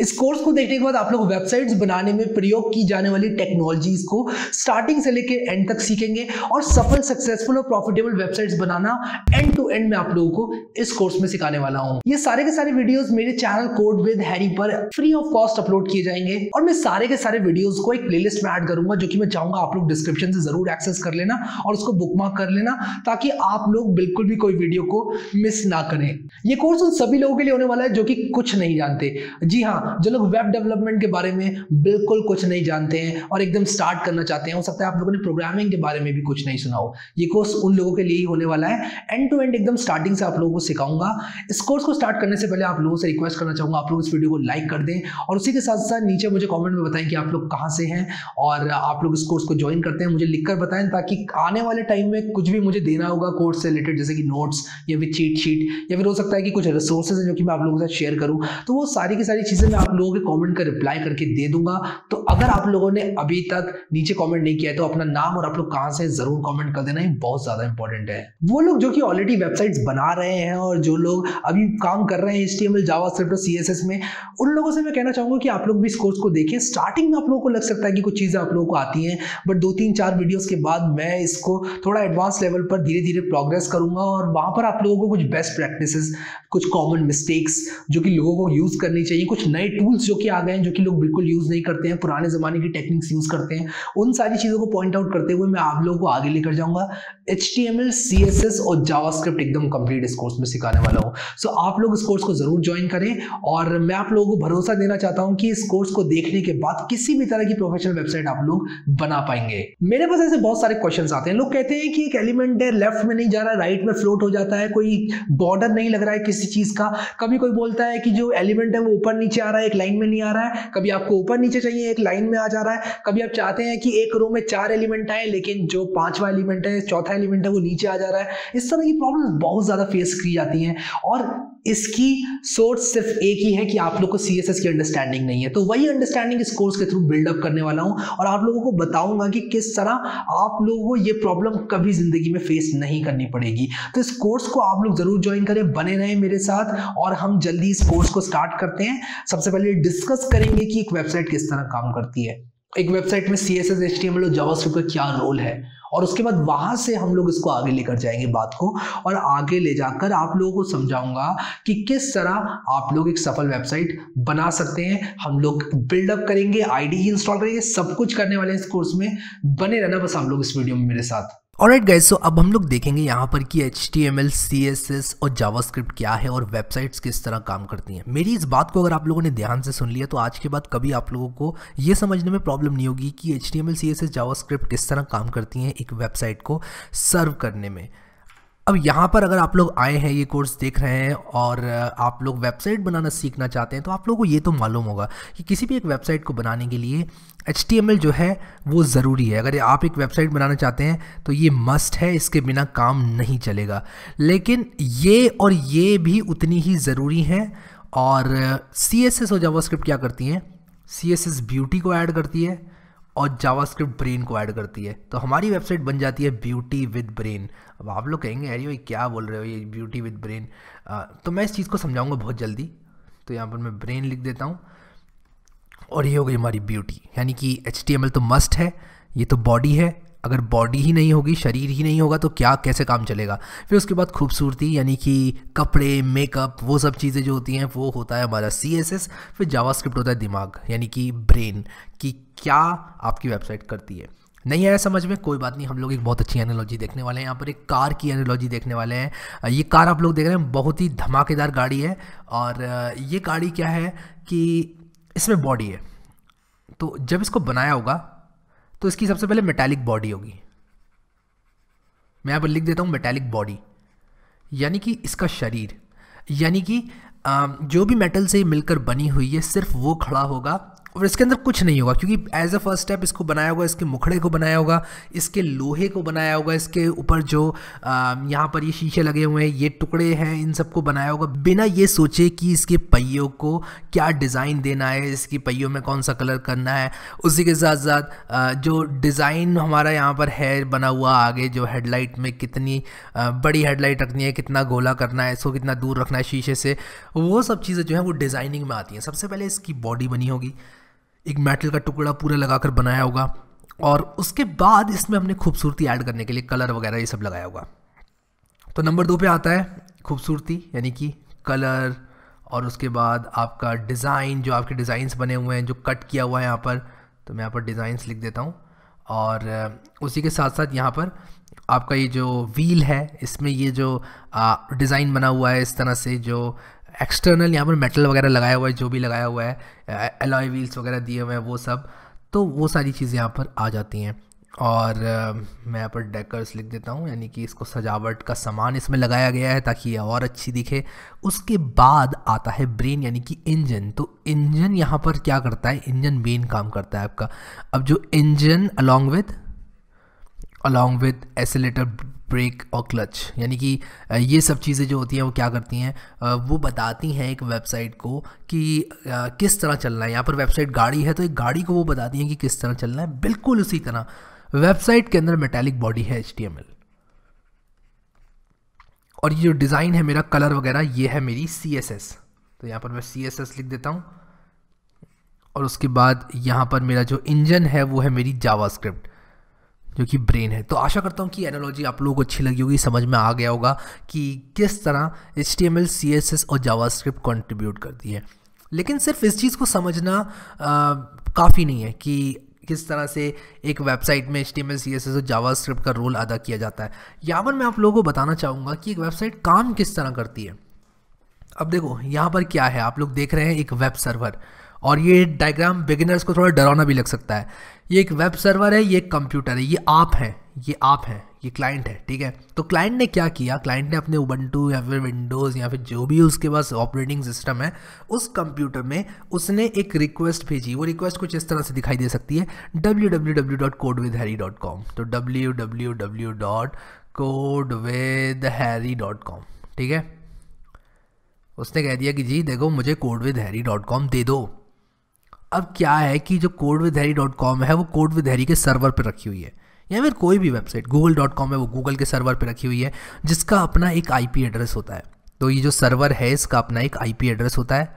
इस कोर्स को देखने के बाद आप लोग वेबसाइट्स बनाने में प्रयोग की जाने वाली टेक्नोलॉजीज को स्टार्टिंग से लेकर एंड तक सीखेंगे और सफल सक्सेसफुल और प्रॉफिटेबल वेबसाइट्स बनाना एंड टू एंड में आप लोगों को इस कोर्स में सिखाने वाला हूँ ये सारे के सारे वीडियोस मेरे चैनल कोड विद हैरी पर फ्री ऑफ कॉस्ट अपलोड किए जाएंगे और मैं सारे के सारे वीडियोज को एक प्ले में एड करूंगा जो कि मैं चाहूंगा आप लोग डिस्क्रिप्शन से जरूर एक्सेस कर लेना और उसको बुक कर लेना ताकि आप लोग बिल्कुल भी कोई वीडियो को मिस ना करें ये कोर्स उन सभी लोगों के लिए होने वाला है जो कि कुछ नहीं जानते जी हाँ जो लोग वेब डेवलपमेंट के बारे में बिल्कुल कुछ नहीं जानते हैं और एकदम स्टार्ट करना चाहते हैं हो सकता है आप लोगों ने प्रोग्रामिंग के बारे में भी कुछ नहीं सुना हो ये कोर्स उन लोगों के लिए ही होने वाला है एंड टू एंड एकदम स्टार्टिंग से आप लोगों को सिखाऊंगा इस कोर्स को स्टार्ट करने से पहले आप लोगों से रिक्वेस्ट करना चाहूंगा आप लोग इस वीडियो को लाइक कर दें और उसी के साथ साथ नीचे मुझे कॉमेंट में बताएं कि आप लोग कहाँ से हैं और आप लोग इस कोर्स को ज्वाइन करते हैं मुझे लिखकर बताएं ताकि आने वाले टाइम में कुछ भी मुझे देना होगा कोर्स से रिलेटेड जैसे कि नोट्स या फिर चीट शीट या फिर हो सकता है कि कुछ रिसोर्सेज हैं जो कि मैं आप लोगों के साथ शेयर करूँ तो वो सारी की सारी चीज़ें मैं आप लोगों के कमेंट का रिप्लाई करके दे दूंगा तो अगर आप लोगों ने अभी तक नीचे कमेंट नहीं किया है तो अपना नाम और आप लोग कहां से जरूर कमेंट कर देना ये बहुत ज्यादा इंपॉर्टेंट है वो लोग जो कि ऑलरेडी वेबसाइट्स बना रहे हैं और जो लोग अभी काम कर रहे हैं एस जावा सिर्फ और सी में उन लोगों से मैं कहना चाहूंगा कि आप लोग भी इस कोर्स को देखें स्टार्टिंग में आप लोगों को लग सकता है कि कुछ चीज़ें आप लोगों को आती हैं बट दो तीन चार वीडियो के बाद मैं इसको थोड़ा एडवांस लेवल पर धीरे धीरे प्रोग्रेस करूंगा और वहां पर आप लोगों को कुछ बेस्ट प्रैक्टिस कुछ कॉमन मिस्टेक्स जो कि लोगों को यूज़ करनी चाहिए कुछ नए नए टूल्स जो कि आ गए हैं जो कि लोग बिल्कुल यूज़ नहीं करते हैं पुराने ज़माने की टेक्निक्स यूज़ करते हैं उन सारी चीज़ों को पॉइंट आउट करते हुए मैं आप लोगों को आगे लेकर जाऊंगा H T M L C S S और जावास्क्रिप्ट एकदम कंप्लीट इस कोर्स में सिखाने वाला हूँ सो आप लोग इस कोर्स को ज़रूर ज्वाइन करें और मैं आप लोगों को भरोसा देना चाहता हूँ कि इस कोर्स को देखने के बाद किसी भी तरह की प्रोफेशनल वेबसाइट आप लोग बना पाएंगे मेरे पास ऐसे बहुत सारे क्वेश्चन आते हैं लोग कहते हैं कि एक एलिमेंट है लेफ्ट में नहीं जा रहा राइट में फ्लोट हो जाता है कोई बॉर्डर नहीं लग रहा है किसी चीज़ का कभी कोई बोलता है कि जो एलिमेंट है वो ऊपर नीचे आ रहा है एक लाइन में नहीं आ रहा है कभी आपको ऊपर नीचे चाहिए एक लाइन में आ जा रहा है कभी आप चाहते हैं कि एक रो में चार एलिमेंट आए लेकिन जो पांचवा एलिमेंट है चौथा एलिमेंट है वो नीचे आ जा रहा है इस तरह की प्रॉब्लम बहुत ज़्यादा फेस की जाती है और इसकी सोर्स सिर्फ एक ही है कि आप लोग को सी की अंडरस्टैंडिंग नहीं है तो वही अंडरस्टैंडिंग इस कोर्स के थ्रू बिल्डअप करने वाला हूँ और आप लोगों को बताऊंगा कि किस तरह आप लोगों को ये प्रॉब्लम कभी ज़िंदगी में फेस नहीं करनी पड़ेगी तो इस कोर्स को आप लोग ज़रूर ज्वाइन करें बने रहें मेरे साथ और हम जल्दी इस कोर्स को स्टार्ट करते हैं सबसे पहले डिस्कस करेंगे कि एक वेबसाइट किस तरह काम करती है एक वेबसाइट में C S S H T M L और जावास्क्रिप्ट का क्या रोल है और उसके बाद वहां से हम लोग इसको आगे लेकर जाएंगे बात को और आगे ले जाकर आप लोगों को समझाऊंगा कि किस तरह आप लोग एक सफल वेबसाइट बना सकते हैं हम लोग बिल्डअप करेंगे आईडी इंस्टॉल करेंगे सब कुछ करने वाले इस कोर्स में बने रहना बस हम लोग इस वीडियो में मेरे साथ और एट गैस सो अब हम लोग देखेंगे यहाँ पर कि H T M L C S S और जावास्क्रिप्ट क्या है और वेबसाइट्स किस तरह काम करती हैं मेरी इस बात को अगर आप लोगों ने ध्यान से सुन लिया तो आज के बाद कभी आप लोगों को ये समझने में प्रॉब्लम नहीं होगी कि H T M L C S S script किस तरह काम करती हैं एक वेबसाइट को सर्व करने में अब यहाँ पर अगर आप लोग आए हैं ये कोर्स देख रहे हैं और आप लोग वेबसाइट बनाना सीखना चाहते हैं तो आप लोगों को ये तो मालूम होगा कि किसी भी एक वेबसाइट को बनाने के लिए एच जो है वो ज़रूरी है अगर आप एक वेबसाइट बनाना चाहते हैं तो ये मस्ट है इसके बिना काम नहीं चलेगा लेकिन ये और ये भी उतनी ही ज़रूरी हैं और सी एस एस और जावास्क्रिप्ट क्या करती हैं सी एस एस ब्यूटी को ऐड करती है और जावास्क्रिप्ट ब्रेन को ऐड करती है तो हमारी वेबसाइट बन जाती है ब्यूटी विद ब्रेन अब आप लोग कहेंगे अरे भाई क्या बोल रहे हो ये ब्यूटी विद ब्रेन तो मैं इस चीज़ को समझाऊंगा बहुत जल्दी तो यहाँ पर मैं ब्रेन लिख देता हूँ और ये हो गई हमारी ब्यूटी यानी कि एच तो मस्ट है ये तो बॉडी है अगर बॉडी ही नहीं होगी शरीर ही नहीं होगा तो क्या कैसे काम चलेगा फिर उसके बाद खूबसूरती यानी कि कपड़े मेकअप वो सब चीज़ें जो होती हैं वो होता है हमारा सी एस एस फिर जावा स्क्रिप्ट होता है दिमाग यानी कि ब्रेन कि क्या आपकी वेबसाइट करती है नहीं आया समझ में कोई बात नहीं हम लोग एक बहुत अच्छी एनोलॉजी देखने वाले हैं यहाँ पर एक कार की एनोलॉजी देखने वाले हैं ये कार आप लोग देख रहे हैं बहुत ही धमाकेदार गाड़ी है और ये गाड़ी क्या है कि इसमें बॉडी है तो जब इसको बनाया होगा तो इसकी सबसे पहले मेटालिक बॉडी होगी मैं यहाँ पर लिख देता हूँ मेटालिक बॉडी यानी कि इसका शरीर यानी कि जो भी मेटल से मिलकर बनी हुई है सिर्फ वो खड़ा होगा और इसके अंदर कुछ नहीं होगा क्योंकि एज अ फर्स्ट स्टेप इसको बनाया होगा इसके मुखड़े को बनाया होगा इसके लोहे को बनाया होगा इसके ऊपर जो यहाँ पर ये शीशे लगे हुए हैं ये टुकड़े हैं इन सबको बनाया होगा बिना ये सोचे कि इसके पहियों को क्या डिज़ाइन देना है इसकी पहियों में कौन सा कलर करना है उसी के साथ साथ जो डिज़ाइन हमारा यहाँ पर है बना हुआ आगे जो हेडलाइट में कितनी बड़ी हेडलाइट रखनी है कितना गोला करना है इसको कितना दूर रखना है शीशे से वो सब चीज़ें जो है वो डिज़ाइनिंग में आती हैं सबसे पहले इसकी बॉडी बनी होगी एक मेटल का टुकड़ा पूरा लगाकर बनाया होगा और उसके बाद इसमें हमने खूबसूरती ऐड करने के लिए कलर वगैरह ये सब लगाया होगा तो नंबर दो पे आता है खूबसूरती यानी कि कलर और उसके बाद आपका डिज़ाइन जो आपके डिज़ाइंस बने हुए हैं जो कट किया हुआ है यहाँ पर तो मैं यहाँ पर डिज़ाइंस लिख देता हूँ और उसी के साथ साथ यहाँ पर आपका ये जो व्हील है इसमें ये जो डिज़ाइन बना हुआ है इस तरह से जो एक्सटर्नल यहाँ पर मेटल वगैरह लगाया हुआ है जो भी लगाया हुआ है एलॉय व्हील्स वगैरह दिए हुए हैं वो सब तो वो सारी चीज़ें यहाँ पर आ जाती हैं और आ, मैं यहाँ पर डेकर्स लिख देता हूँ यानी कि इसको सजावट का सामान इसमें लगाया गया है ताकि ये और अच्छी दिखे उसके बाद आता है ब्रेन यानी कि इंजन तो इंजन यहाँ पर क्या करता है इंजन मेन काम करता है आपका अब जो engine along with along with accelerator brake और क्लच यानी कि ये सब चीज़ें जो होती हैं वो क्या करती हैं वो बताती हैं एक वेबसाइट को कि किस तरह चलना है यहाँ पर वेबसाइट गाड़ी है तो एक गाड़ी को वो बताती हैं कि किस तरह चलना है बिल्कुल उसी तरह वेबसाइट के अंदर मेटेलिक बॉडी है एच और ये जो डिज़ाइन है मेरा कलर वगैरह ये है मेरी सी तो यहाँ पर मैं सी लिख देता हूँ और उसके बाद यहाँ पर मेरा जो इंजन है वो है मेरी जावास्क्रिप्ट जो कि ब्रेन है तो आशा करता हूँ कि एनोलॉजी आप लोगों को अच्छी लगी होगी समझ में आ गया होगा कि किस तरह H T M L C S S और जावा स्क्रिप्ट कॉन्ट्रीब्यूट करती है लेकिन सिर्फ इस चीज़ को समझना काफ़ी नहीं है कि किस तरह से एक वेबसाइट में H T M L C S S और जावा स्क्रिप्ट का रोल अदा किया जाता है पर मैं आप लोगों को बताना चाहूँगा कि एक वेबसाइट काम किस तरह करती है अब देखो यहाँ पर क्या है आप लोग देख रहे हैं एक वेब सर्वर और ये डायग्राम बिगिनर्स को थोड़ा डरावना भी लग सकता है ये एक वेब सर्वर है ये एक कंप्यूटर है ये आप हैं ये आप हैं ये क्लाइंट है ठीक है तो क्लाइंट ने क्या किया क्लाइंट ने अपने उबंटू या फिर विंडोज़ या फिर जो भी उसके पास ऑपरेटिंग सिस्टम है उस कंप्यूटर में उसने एक रिक्वेस्ट भेजी वो रिक्वेस्ट कुछ इस तरह से दिखाई दे सकती है W W W dot code with Harry dot com तो W W W dot code with Harry dot com ठीक है उसने कह दिया कि जी देखो मुझे code with Harry dot com दे दो अब क्या है कि जो code with Harry dot com है वो कोड विद हैरी के सर्वर पर रखी हुई है या फिर कोई भी वेबसाइट गूगल डॉट कॉम है वो गूगल के सर्वर पर रखी हुई है जिसका अपना एक पी एड्रेस होता है तो ये जो सर्वर है इसका अपना एक पी एड्रेस होता है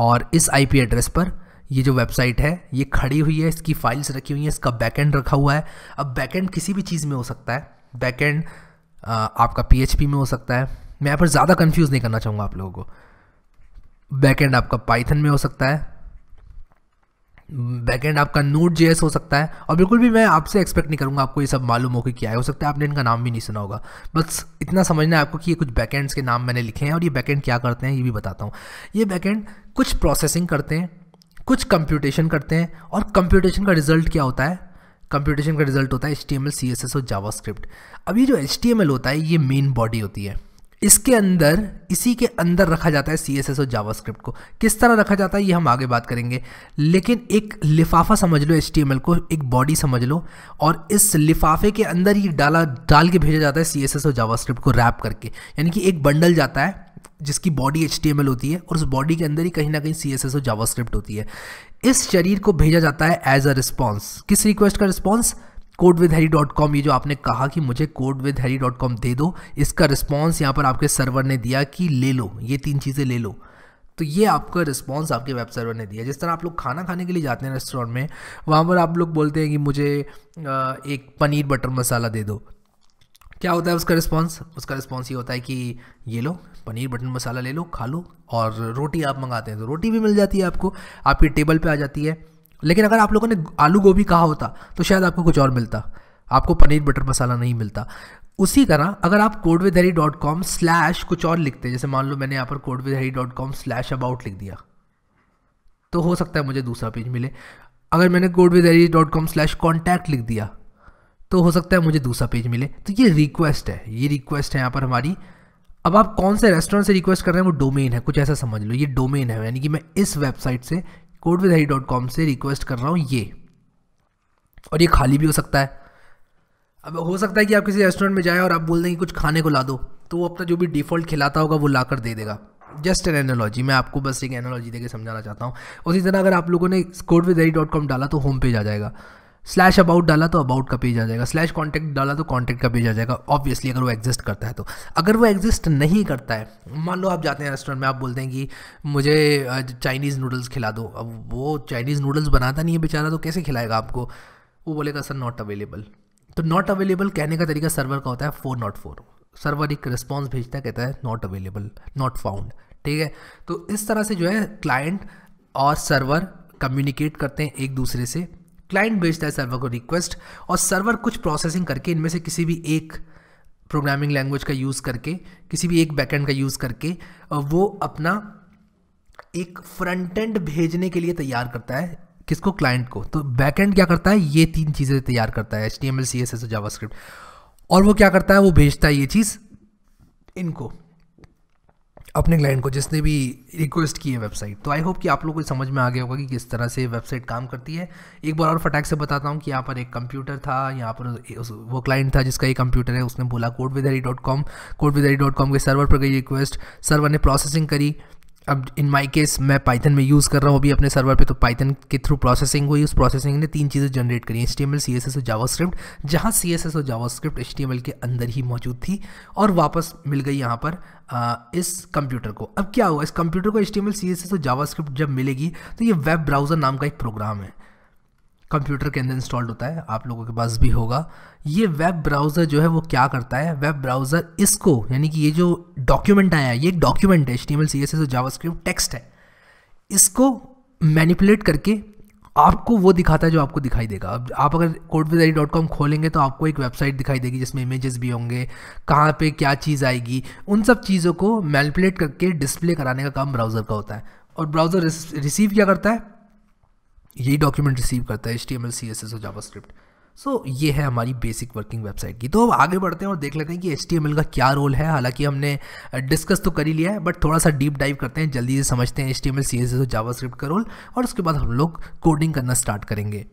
और इस पी एड्रेस पर ये जो वेबसाइट है ये खड़ी हुई है इसकी फाइल्स रखी हुई हैं इसका बैकएंड रखा हुआ है अब बैकएंड किसी भी चीज़ में हो सकता है बैकएंड आपका पी में हो सकता है मैं यहाँ पर ज़्यादा कन्फ्यूज़ नहीं करना चाहूँगा आप लोगों को बैकएंड आपका पाइथन में हो सकता है बैकएंड आपका नोट जे हो सकता है और बिल्कुल भी मैं आपसे एक्सपेक्ट नहीं करूँगा आपको ये सब मालूम हो कि क्या है हो सकता है आपने इनका नाम भी नहीं सुना होगा बस इतना समझना है आपको कि ये कुछ बैकएंड्स के नाम मैंने लिखे हैं और ये बैकएंड क्या करते हैं ये भी बताता हूँ ये बैकेंड कुछ प्रोसेसिंग करते हैं कुछ कंप्यूटेशन करते हैं और कंप्यूटेशन का रिजल्ट क्या होता है कंप्यूटेशन का रिजल्ट होता है H T M L C S S और जावा स्क्रिप्ट अभी ये जो एच टी एम एल होता है ये मेन बॉडी होती है इसके अंदर इसी के अंदर रखा जाता है सी एस एस और जावास्क्रिप्ट को किस तरह रखा जाता है ये हम आगे बात करेंगे लेकिन एक लिफाफा समझ लो एच को एक बॉडी समझ लो और इस लिफाफे के अंदर ही डाला डाल के भेजा जाता है सी एस एस और जावास्क्रिप्ट को रैप करके यानी कि एक बंडल जाता है जिसकी बॉडी एच होती है और उस बॉडी के अंदर ही कहीं ना कहीं सी एस एस और जावास्क्रिप्ट होती है इस शरीर को भेजा जाता है एज अ रिस्पॉन्स किस रिक्वेस्ट का response code with Harry dot com ये जो आपने कहा कि मुझे code with Harry dot com दे दो इसका रिस्पॉन्स यहाँ पर आपके सर्वर ने दिया कि ले लो ये तीन चीज़ें ले लो तो ये आपका रिस्पॉन्स आपके वेब सर्वर ने दिया जिस तरह आप लोग खाना खाने के लिए जाते हैं रेस्टोरेंट में वहाँ पर आप लोग बोलते हैं कि मुझे एक पनीर बटर मसाला दे दो क्या होता है उसका रिस्पॉन्स उसका रिस्पॉन्स ये होता है कि ये लो पनीर बटर मसाला ले लो खा लो और रोटी आप मंगाते हैं तो रोटी भी मिल जाती है आपको आपकी टेबल पर आ जाती है लेकिन अगर आप लोगों ने आलू गोभी कहा होता तो शायद आपको कुछ और मिलता आपको पनीर बटर मसाला नहीं मिलता उसी तरह अगर आप कोडवेदहरी डॉट कॉम स्लैश कुछ और लिखते हैं जैसे मान लो मैंने यहाँ पर code with Harry dot com slash about लिख दिया तो हो सकता है मुझे दूसरा पेज मिले अगर मैंने code with Harry dot com slash contact लिख दिया तो हो सकता है मुझे दूसरा पेज मिले तो ये रिक्वेस्ट है ये रिक्वेस्ट है यहाँ पर हमारी अब आप कौन से रेस्टोरेंट से रिक्वेस्ट कर रहे हैं वो डोमेन है कुछ ऐसा समझ लो ये डोमेन है यानी कि मैं इस वेबसाइट से कोडविधाई डॉट कॉम से रिक्वेस्ट कर रहा हूँ ये और ये खाली भी हो सकता है अब हो सकता है कि आप किसी रेस्टोरेंट में जाए और आप बोल दें कि कुछ खाने को ला दो तो वो अपना जो भी डिफ़ॉल्ट खिलाता होगा वो ला कर दे देगा जस्ट एन एनोलॉजी मैं आपको बस एक एनोलॉजी देकर समझाना चाहता हूँ उसी तरह अगर आप लोगों ने कोडविदारी डॉट कॉम डाला तो होम पेज आ जाएगा स्लैश अबाउट डाला तो अबाउट का पेज आ जाएगा स्लैश कॉन्टैक्ट डाला तो कॉन्टैक्ट का पेज आ जाएगा ऑब्वियसली अगर वो एग्जिस्ट करता है तो अगर वो एग्जिस्ट नहीं करता है मान लो आप जाते हैं रेस्टोरेंट में आप बोलते हैं कि मुझे चाइनीज़ नूडल्स खिला दो अब वो चाइनीज़ नूडल्स बनाता नहीं है बेचारा तो कैसे खिलाएगा आपको वो बोलेगा सर नॉट अवेलेबल तो नॉट अवेलेबल कहने का तरीका सर्वर का होता है फोर नॉट फोर सर्वर एक रिस्पॉन्स भेजता है कहता है नॉट अवेलेबल नॉट फाउंड ठीक है तो इस तरह से जो है क्लाइंट और सर्वर कम्युनिकेट करते हैं एक दूसरे से क्लाइंट भेजता है सर्वर को रिक्वेस्ट और सर्वर कुछ प्रोसेसिंग करके इनमें से किसी भी एक प्रोग्रामिंग लैंग्वेज का यूज़ करके किसी भी एक बैकएंड का यूज़ करके वो अपना एक फ्रंट एंड भेजने के लिए तैयार करता है किसको क्लाइंट को तो बैकएंड क्या करता है ये तीन चीज़ें तैयार करता है H T M L C S S JavaScript और वो क्या करता है वो भेजता है ये चीज़ इनको अपने क्लाइंट को जिसने भी रिक्वेस्ट की है वेबसाइट तो आई होप कि आप लोगों को समझ में आ गया होगा कि किस तरह से वेबसाइट काम करती है एक बार और फटाक से बताता हूँ कि यहाँ पर एक कंप्यूटर था यहाँ पर उस, वो क्लाइंट था जिसका एक कंप्यूटर है उसने बोला with Harry dot com with Harry dot com के सर्वर पर गई रिक्वेस्ट सर्वर ने प्रोसेसिंग करी अब इन माई केस मैं पाइथन में यूज़ कर रहा हूँ अभी अपने सर्वर पे तो पाइथन के थ्रू प्रोसेसिंग हुई उस प्रोसेसिंग ने तीन चीज़ें जनरेट करी H T M L C S S और जावा स्क्रिप्ट जहाँ सी एस एस और JavaScript H T M L के अंदर ही मौजूद थी और वापस मिल गई यहाँ पर आ, इस कंप्यूटर को अब क्या हुआ इस कंप्यूटर को H T M L C S S और जावा स्क्रिप्ट जब मिलेगी तो ये वेब ब्राउज़र नाम का एक प्रोग्राम है कंप्यूटर के अंदर इंस्टॉल्ड होता है आप लोगों के पास भी होगा ये वेब ब्राउज़र जो है वो क्या करता है वेब ब्राउज़र इसको यानी कि ये जो डॉक्यूमेंट आया है ये एक डॉक्यूमेंट है H T M L C S S JavaScript text है इसको मैनिपुलेट करके आपको वो दिखाता है जो आपको दिखाई देगा अब आप अगर कोडविजारी डॉट कॉम खोलेंगे तो आपको एक वेबसाइट दिखाई देगी जिसमें इमेजेस भी होंगे कहाँ पे क्या चीज़ आएगी उन सब चीज़ों को मैनिपुलेट करके डिस्प्ले कराने का काम ब्राउज़र का होता है और ब्राउज़र रिसीव क्या करता है यही डॉक्यूमेंट रिसीव करता है H T M L C S S और जावा स्क्रिप्ट सो so, ये है हमारी बेसिक वर्किंग वेबसाइट की तो अब आगे बढ़ते हैं और देख लेते हैं कि एच का क्या रोल है हालांकि हमने डिस्कस तो कर ही लिया है बट थोड़ा सा डीप डाइव करते हैं जल्दी से समझते हैं H T M L C S S और जावा स्क्रिप्ट का रोल और उसके बाद हम लोग कोडिंग करना स्टार्ट करेंगे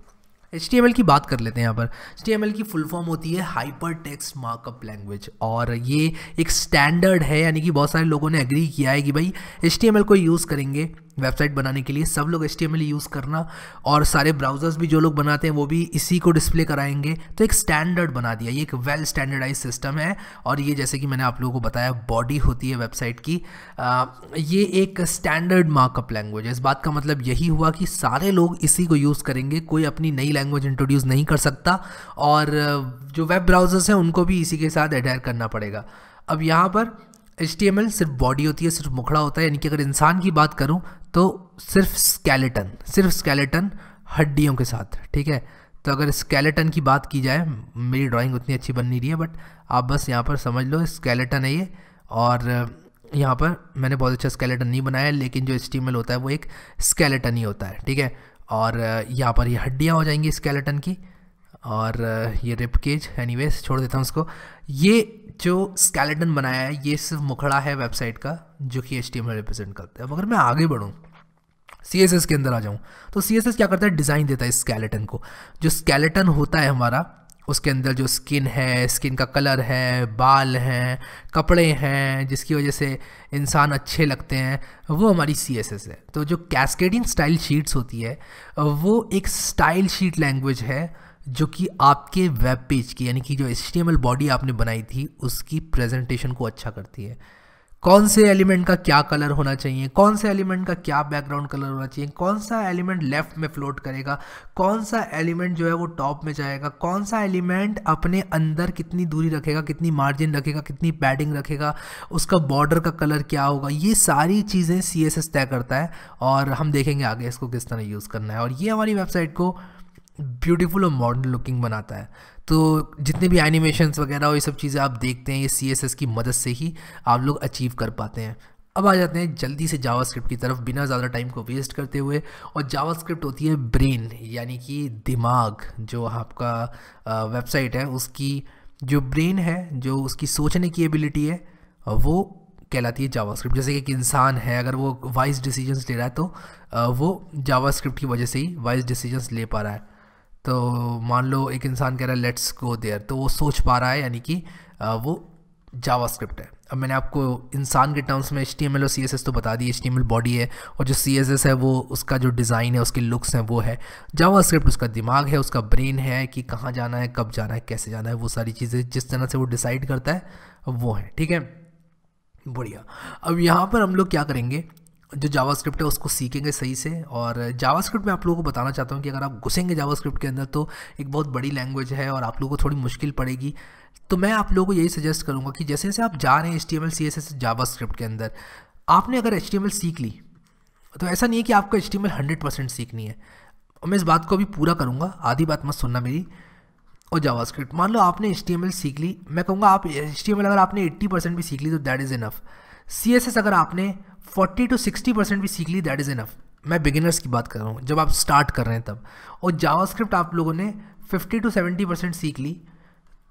एच की बात कर लेते हैं यहाँ पर एच की फुल फॉर्म होती है हाइपर टेक्स्ट मार्कअप लैंग्वेज और ये एक स्टैंडर्ड है यानी कि बहुत सारे लोगों ने एग्री किया है कि भाई एच को यूज़ करेंगे वेबसाइट बनाने के लिए सब लोग एच यूज़ करना और सारे ब्राउज़र्स भी जो लोग बनाते हैं वो भी इसी को डिस्प्ले कराएंगे तो एक स्टैंडर्ड बना दिया ये एक वेल स्टैंडर्डाइज सिस्टम है और ये जैसे कि मैंने आप लोगों को बताया बॉडी होती है वेबसाइट की आ, ये एक स्टैंडर्ड मार्कअप लैंग्वेज है इस बात का मतलब यही हुआ कि सारे लोग इसी को यूज़ करेंगे कोई अपनी नई लैंग्वेज इंट्रोड्यूस नहीं कर सकता और जो वेब ब्राउज़र्स हैं उनको भी इसी के साथ एडेयर करना पड़ेगा अब यहाँ पर एच सिर्फ बॉडी होती है सिर्फ मुखड़ा होता है यानी कि अगर इंसान की बात करूँ तो सिर्फ स्केलेटन सिर्फ स्केलेटन हड्डियों के साथ ठीक है तो अगर स्केलेटन की बात की जाए मेरी ड्राइंग उतनी अच्छी बन नहीं रही है बट आप बस यहाँ पर समझ लो स्केलेटन है ये और यहाँ पर मैंने बहुत अच्छा स्केलेटन नहीं बनाया लेकिन जो स्टीमल होता है वो एक स्केलेटन ही होता है ठीक है और यहाँ पर ये हड्डियाँ हो जाएंगी स्केलेटन की और ये रिपकेज एनी वेज छोड़ देता हूँ उसको ये जो स्केलेटन बनाया है ये सिर्फ मुखड़ा है वेबसाइट का जो कि एस टी रिप्रेजेंट करता है अब अगर मैं आगे बढ़ूँ सी के अंदर आ जाऊँ तो सी क्या करता है डिज़ाइन देता है स्केलेटन को जो स्केलेटन होता है हमारा उसके अंदर जो स्किन है स्किन का कलर है बाल हैं कपड़े हैं जिसकी वजह से इंसान अच्छे लगते हैं वो हमारी सी है तो जो कैस्केडिंग स्टाइल शीट्स होती है वो एक स्टाइल शीट लैंग्वेज है जो कि आपके वेब पेज की यानी कि जो एच बॉडी आपने बनाई थी उसकी प्रेजेंटेशन को अच्छा करती है कौन से एलिमेंट का क्या कलर होना चाहिए कौन से एलिमेंट का क्या बैकग्राउंड कलर होना चाहिए कौन सा एलिमेंट लेफ्ट में फ्लोट करेगा कौन सा एलिमेंट जो है वो टॉप में जाएगा कौन सा एलिमेंट अपने अंदर कितनी दूरी रखेगा कितनी मार्जिन रखेगा कितनी पैडिंग रखेगा उसका बॉर्डर का कलर क्या होगा ये सारी चीज़ें सी तय करता है और हम देखेंगे आगे इसको किस तरह यूज़ करना है और ये हमारी वेबसाइट को ब्यूटीफुल और मॉडर्न लुकिंग बनाता है तो जितने भी एनिमेशंस वगैरह और ये सब चीज़ें आप देखते हैं ये सी की मदद से ही आप लोग अचीव कर पाते हैं अब आ जाते हैं जल्दी से जावास्क्रिप्ट की तरफ बिना ज़्यादा टाइम को वेस्ट करते हुए और जावास्क्रिप्ट होती है ब्रेन यानी कि दिमाग जो आपका वेबसाइट है उसकी जो ब्रेन है जो उसकी सोचने की एबिलिटी है वो कहलाती है जावास्क्रिप्ट जैसे कि एक इंसान है अगर वो वाइज डिसीजंस ले रहा है तो वो जावास्क्रिप्ट की वजह से ही वाइज डिसीजंस ले पा रहा है तो मान लो एक इंसान कह रहा है लेट्स गो देयर तो वो सोच पा रहा है यानी कि वो जावास्क्रिप्ट है अब मैंने आपको इंसान के टर्म्स में एच और सी तो बता दी एच बॉडी है और जो सी है वो उसका जो डिज़ाइन है उसके लुक्स हैं वो है जावा स्क्रिप्ट उसका दिमाग है उसका ब्रेन है कि कहाँ जाना है कब जाना है कैसे जाना है वो सारी चीज़ें जिस तरह से वो डिसाइड करता है वो है ठीक है बढ़िया अब यहाँ पर हम लोग क्या करेंगे जो जावास्क्रिप्ट है उसको सीखेंगे सही से और जावास्क्रिप्ट में आप लोगों को बताना चाहता हूँ कि अगर आप घुसेंगे जावास्क्रिप्ट के अंदर तो एक बहुत बड़ी लैंग्वेज है और आप लोगों को थोड़ी मुश्किल पड़ेगी तो मैं आप लोगों को यही सजेस्ट करूँगा कि जैसे जैसे आप जा रहे हैं H T M L C S S JavaScript के अंदर आपने अगर एच टी एम एल सीख ली तो ऐसा नहीं है कि आपको H T M L hundred percent सीखनी है और मैं इस बात को अभी पूरा करूँगा आधी बात मत सुनना मेरी और जावास्क्रिप्ट मान लो आपने एच टी एम एल सीख ली मैं कहूँगा आप एच टी एम एल अगर आपने एट्टी परसेंट भी सीख ली तो that is enough C S S अगर आपने फोर्टी टू सिक्सटी परसेंट भी सीख ली दैट इज़ इनफ मैं बिगिनर्स की बात कर रहा हूँ जब आप स्टार्ट कर रहे हैं तब और जावा स्क्रिप्ट आप लोगों ने फिफ्टी टू सेवेंटी परसेंट सीख ली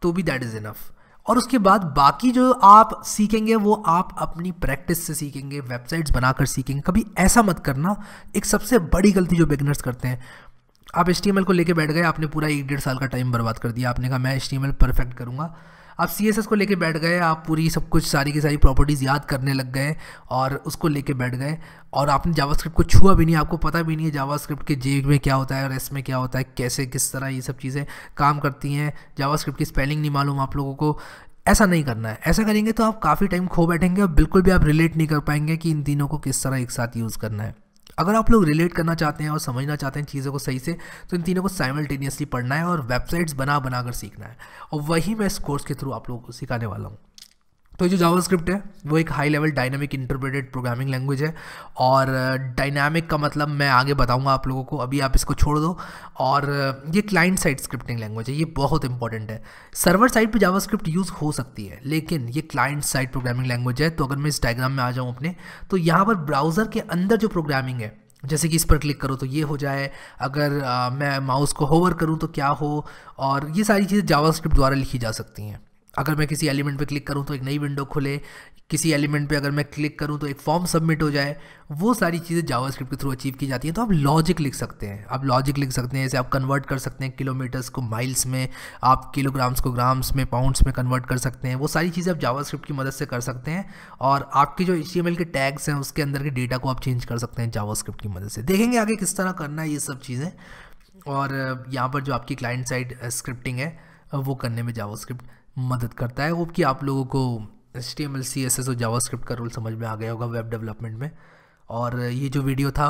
तो भी दैट इज़ इनफ और उसके बाद बाकी जो आप सीखेंगे वो आप अपनी प्रैक्टिस से सीखेंगे वेबसाइट्स बनाकर सीखेंगे कभी ऐसा मत करना एक सबसे बड़ी गलती जो बिगिनर्स करते हैं आप एच को लेके बैठ गए आपने पूरा एक डेढ़ साल का टाइम बर्बाद कर दिया आपने कहा मैं एच परफेक्ट करूँगा आप सी को लेके बैठ गए आप पूरी सब कुछ सारी की सारी प्रॉपर्टीज़ याद करने लग गए और उसको लेके बैठ गए और आपने जावास्क्रिप्ट को छुआ भी नहीं आपको पता भी नहीं है जावास्क्रिप्ट के जे में क्या होता है और एस में क्या होता है कैसे किस तरह ये सब चीज़ें काम करती हैं जावास्क्रिप्ट की स्पेलिंग नहीं मालूम आप लोगों को ऐसा नहीं करना है ऐसा करेंगे तो आप काफ़ी टाइम खो बैठेंगे और बिल्कुल भी आप रिलेट नहीं कर पाएंगे कि इन तीनों को किस तरह एक साथ यूज़ करना है अगर आप लोग रिलेट करना चाहते हैं और समझना चाहते हैं चीज़ों को सही से तो इन तीनों को साइमल्टेनियसली पढ़ना है और वेबसाइट्स बना बना कर सीखना है और वही मैं इस कोर्स के थ्रू आप लोगों को सिखाने वाला हूँ तो जो जावास्क्रिप्ट है वो एक high level dynamic interpreted programming language है और डायनामिक uh, का मतलब मैं आगे बताऊंगा आप लोगों को अभी आप इसको छोड़ दो और uh, ये क्लाइंट साइड स्क्रिप्टिंग लैंग्वेज है ये बहुत इंपॉर्टेंट है सर्वर साइड पे जावास्क्रिप्ट यूज़ हो सकती है लेकिन ये क्लाइंट साइड प्रोग्रामिंग लैंग्वेज है तो अगर मैं इस डायग्राम में आ जाऊँ अपने तो यहाँ पर ब्राउज़र के अंदर जो प्रोग्रामिंग है जैसे कि इस पर क्लिक करो तो ये हो जाए अगर आ, uh, मैं माउस को होवर करूँ तो क्या हो और ये सारी चीज़ें जावास्क्रिप्ट द्वारा लिखी जा सकती हैं अगर मैं किसी एलिमेंट पे क्लिक करूँ तो एक नई विंडो खुले किसी एलिमेंट पे अगर मैं क्लिक करूँ तो एक फॉर्म सबमिट हो जाए वो सारी चीज़ें जावास्क्रिप्ट के थ्रू अचीव की जाती हैं तो आप लॉजिक लिख सकते हैं आप लॉजिक लिख सकते हैं जैसे आप कन्वर्ट कर सकते हैं किलोमीटर्स को माइल्स में आप किलोग्राम्स को ग्राम्स में पाउंड्स में कन्वर्ट कर सकते हैं वो सारी चीज़ें आप जावास्क्रिप्ट की मदद से कर सकते हैं और आपके जो एच के टैग्स हैं उसके अंदर के डेटा को आप चेंज कर सकते हैं जावास्क्रिप्ट की मदद से देखेंगे आगे किस तरह करना है ये सब चीज़ें और यहाँ पर जो आपकी क्लाइंट साइड स्क्रिप्टिंग है वो करने में जावास्क्रिप्ट मदद करता है होप कि आप लोगों को S T M L C S S और जावा स्क्रिप्ट का रोल समझ में आ गया होगा वेब डेवलपमेंट में और ये जो वीडियो था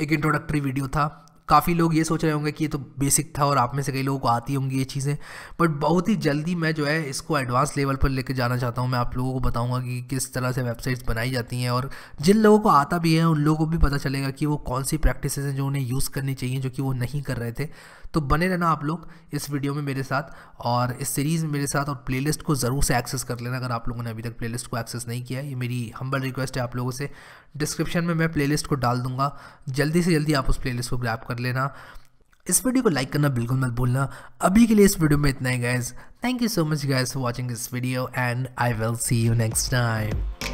एक इंट्रोडक्टरी वीडियो था काफ़ी लोग ये सोच रहे होंगे कि ये तो बेसिक था और आप में से कई लोगों को आती होंगी ये चीज़ें बट बहुत ही जल्दी मैं जो है इसको एडवांस लेवल पर लेकर जाना चाहता हूँ मैं आप लोगों को बताऊँगा कि किस तरह से वेबसाइट्स बनाई जाती हैं और जिन लोगों को आता भी है उन लोगों को भी पता चलेगा कि वो कौन सी प्रैक्टिस हैं जो उन्हें यूज़ करनी चाहिए जो कि वो नहीं कर रहे थे तो बने रहना आप लोग इस वीडियो में मेरे साथ और इस सीरीज़ में मेरे साथ और प्लेलिस्ट को ज़रूर से एक्सेस कर लेना अगर आप लोगों ने अभी तक प्लेलिस्ट को एक्सेस नहीं किया ये मेरी हम्बल रिक्वेस्ट है आप लोगों से डिस्क्रिप्शन में मैं प्ले को डाल दूंगा जल्दी से जल्दी आप उस प्ले को ग्रैप कर लेना इस वीडियो को लाइक करना बिल्कुल मत भूलना अभी के लिए इस वीडियो में इतना ही guys thank you so much guys for watching this video and I will see you next time